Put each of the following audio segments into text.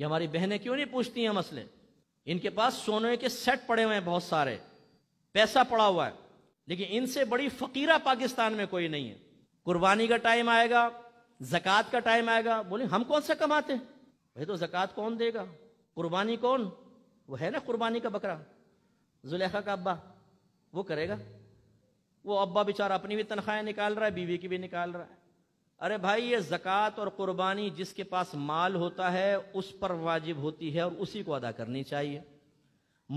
ये हमारी बहनें क्यों नहीं पूछती हैं मसले इनके पास सोने के सेट पड़े हुए हैं बहुत सारे पैसा पड़ा हुआ है लेकिन इनसे बड़ी फकीरा पाकिस्तान में कोई नहीं है कुर्बानी का टाइम आएगा जक़ात का टाइम आएगा बोले हम कौन सा कमाते हैं भाई तो जक़ात कौन देगा कुर्बानी कौन वो है ना कुर्बानी का बकरा जुलेखा का अब्बा वो करेगा वो अब्बा बेचारा अपनी भी तनख्वाहें निकाल रहा है बीवी की भी निकाल रहा है अरे भाई ये ज़क़ात और कुर्बानी जिसके पास माल होता है उस पर वाजिब होती है और उसी को अदा करनी चाहिए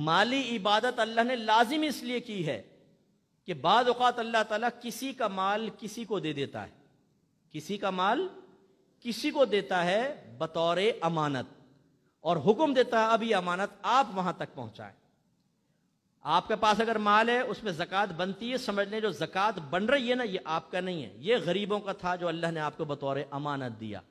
माली इबादत अल्लाह ने लाजिम इसलिए की है कि बाद अल्लाह ताला किसी का माल किसी को दे देता है किसी का माल किसी को देता है बतौर अमानत और हुक्म देता है अभी अमानत आप वहां तक पहुंचाएं आपके पास अगर माल है उसमें जक़ात बनती है समझ लें जो जक़ात बन रही है ना ये आपका नहीं है ये गरीबों का था जो अल्लाह ने आपको बतौर अमानत दिया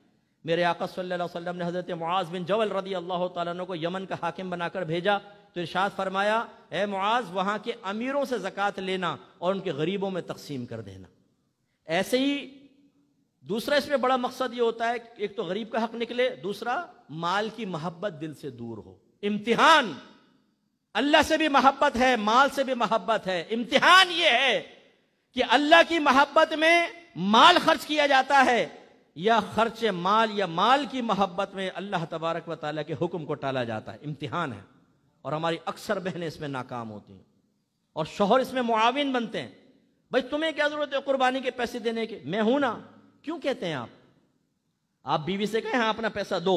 मेरे आका सल्लल्लाहु अलैहि वसल्लम ने हज़रत मुआज़ बिन जवल रदी अल्लाह तुम को यमन का हाकिम बनाकर भेजा तो इर्शाद फरमाया ए मुआज़ वहाँ के अमीरों से जक़ात लेना और उनके गरीबों में तकसीम कर देना ऐसे ही दूसरा इसमें बड़ा मकसद ये होता है एक तो गरीब का हक निकले दूसरा माल की मोहब्बत दिल से दूर हो इम्तिहान अल्लाह से भी मोहब्बत है माल से भी मोहब्बत है इम्तिहान यह है कि अल्लाह की मोहब्बत में माल खर्च किया जाता है या खर्च माल या माल की मोहब्बत में अल्लाह तबारक व ताली के हुक्म को टाला जाता है इम्तिहान है और हमारी अक्सर बहनें इसमें नाकाम होती हैं और शोहर इसमें मुआविन बनते हैं भाई तुम्हें क्या जरूरत है कुर्बानी के पैसे देने के मैं हूं ना क्यों कहते हैं आप आप बीवी से कहें हाँ अपना पैसा दो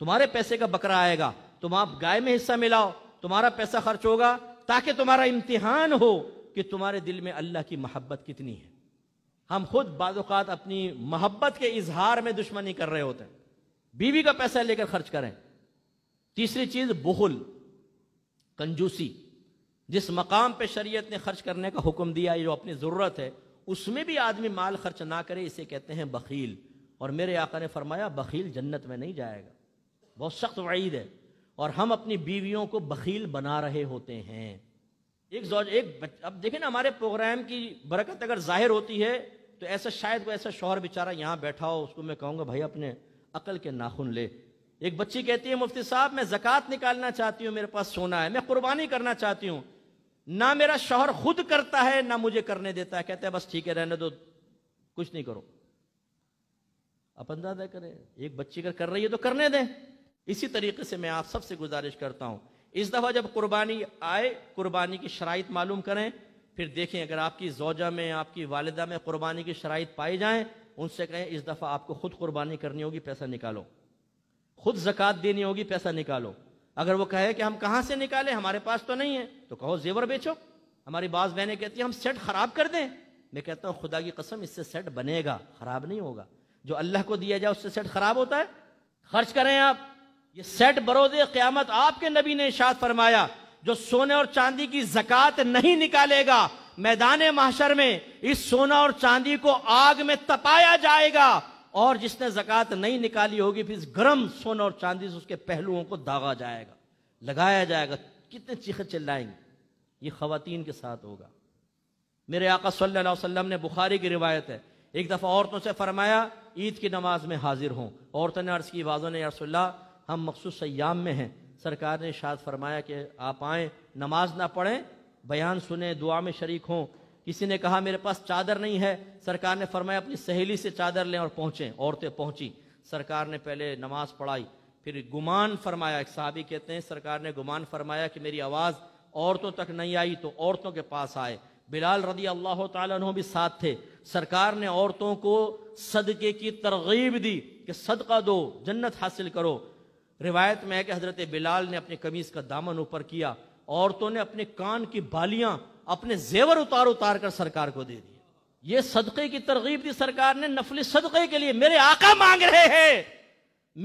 तुम्हारे पैसे का बकरा आएगा तुम आप गाय में हिस्सा मिलाओ तुम्हारा पैसा खर्च होगा ताकि तुम्हारा इम्तिहान हो कि तुम्हारे दिल में अल्लाह की मोहब्बत कितनी है हम खुद बाज़ात अपनी मोहब्बत के इजहार में दुश्मनी कर रहे होते हैं बीवी का पैसा लेकर खर्च करें तीसरी चीज़ बहुल कंजूसी जिस मकाम पे शरीयत ने खर्च करने का हुक्म दिया जो अपनी ज़रूरत है उसमें भी आदमी माल खर्च ना करे इसे कहते हैं बखील और मेरे आका ने फरमाया बखील जन्नत में नहीं जाएगा बहुत सख्त वईद है और हम अपनी बीवियों को बखील बना रहे होते हैं एक जो एक अब देखें ना हमारे प्रोग्राम की बरकत अगर जाहिर होती है तो ऐसा शायद वो ऐसा शोहर बेचारा यहां बैठा हो उसको मैं कहूँगा भाई अपने अकल के नाखून ले एक बच्ची कहती है मुफ्ती साहब मैं जक़ात निकालना चाहती हूँ मेरे पास सोना है मैं कुर्बानी करना चाहती हूँ ना मेरा शोहर खुद करता है ना मुझे करने देता है कहते हैं बस ठीक है रहने दो कुछ नहीं करो अपन दादा करें एक बच्ची अगर कर रही है तो करने दें इसी तरीके से मैं आप सबसे गुजारिश करता हूं इस दफ़ा जब कुर्बानी आए कुर्बानी की शराइ मालूम करें फिर देखें अगर आपकी जोजा में आपकी वालदा में कुर्बानी की शराइ पाई जाए उनसे कहें इस दफ़ा आपको खुद कुर्बानी करनी होगी पैसा निकालो खुद जक़ात देनी होगी पैसा निकालो अगर वो कहे कि हम कहां से निकालें हमारे पास तो नहीं है तो कहो जेवर बेचो हमारी बाज़ बहने कहती है हम सेट ख़राब कर दें मैं कहता हूं खुदा की कसम इससे सेट बनेगा ख़राब नहीं होगा जो अल्लाह को दिया जाए उससे सेट ख़राब होता है खर्च करें आप ये सेट बरोज क़्यामत आपके नबी ने इशाद फरमाया जो सोने और चांदी की जक़ात नहीं निकालेगा मैदान माशर में इस सोना और चांदी को आग में तपाया जाएगा और जिसने जक़ात नहीं निकाली होगी फिर इस गर्म सोना और चांदी से उसके पहलुओं को दागा जाएगा लगाया जाएगा कितने चीखे चिल्लाएंगे ये खातन के साथ होगा मेरे आका सल्लल्लाहु अलैहि वसल्लम ने बुखारी की रिवायत है एक दफ़ा औरतों से फरमाया ईद की नमाज में हाजिर हों औरतों ने अर्ज़ की वाजों ने यारसोल्ला हम मखसूस सयाम में हैं सरकार ने शाद फरमाया कि आप आए नमाज ना पढ़ें बयान सुने दुआ में शरीक हों किसी ने कहा मेरे पास चादर नहीं है सरकार ने फरमाया अपनी सहेली से चादर लें और पहुंचे औरतें पहुंची सरकार ने पहले नमाज पढ़ाई फिर गुमान फरमाया एक साहबी कहते हैं सरकार ने गुमान फरमाया कि मेरी आवाज़ औरतों तक नहीं आई तो औरतों के पास आए बिलाल रदी अल्लाह तु भी साथ थे सरकार ने औरतों को सदके की तरगीब दी कि सदका दो जन्नत हासिल करो रिवायत में है कि हजरत बिलाल ने अपनी कमीज का दामन ऊपर किया औरतों ने अपने कान की बालियां अपने जेवर उतार उतार कर सरकार को दे दी ये सदक़े की तरगीब दी सरकार ने नफली सदक़े के लिए मेरे आका मांग रहे हैं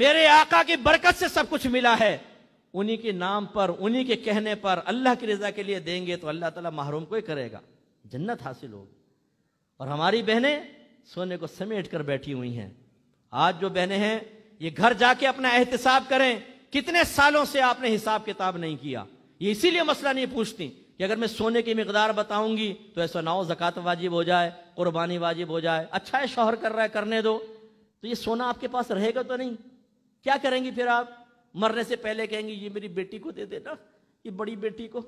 मेरे आका की बरकत से सब कुछ मिला है उन्हीं के नाम पर उन्हीं के कहने पर अल्लाह की रजा के लिए देंगे तो अल्लाह तला महरूम को ही करेगा जन्नत हासिल होगी और हमारी बहनें सोने को समेट कर बैठी हुई हैं आज जो बहनें हैं ये घर जाके अपना एहतसाब करें कितने सालों से आपने हिसाब किताब नहीं किया ये इसीलिए मसला नहीं पूछती कि अगर मैं सोने की मकदार बताऊंगी तो ऐसा ना हो जक़ात वाजिब हो जाए कुर्बानी वाजिब हो जाए अच्छा है शोहर कर रहा है करने दो तो ये सोना आपके पास रहेगा तो नहीं क्या करेंगी फिर आप मरने से पहले कहेंगी ये मेरी बेटी को दे देना ये बड़ी बेटी को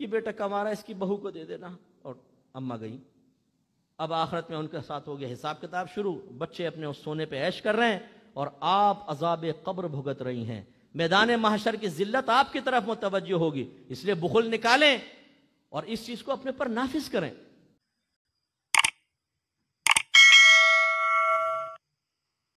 ये बेटा कमा रहा है इसकी बहू को दे देना और अम्मा गई अब आखिरत में उनके साथ हो गया हिसाब किताब शुरू बच्चे अपने उस सोने पे ऐश कर रहे हैं और आप अजाब कब्र भुगत रही हैं मैदान महाशर की जिल्लत आपकी तरफ मुतवजह होगी इसलिए बुखुल निकालें और इस चीज को अपने पर नाफिज करें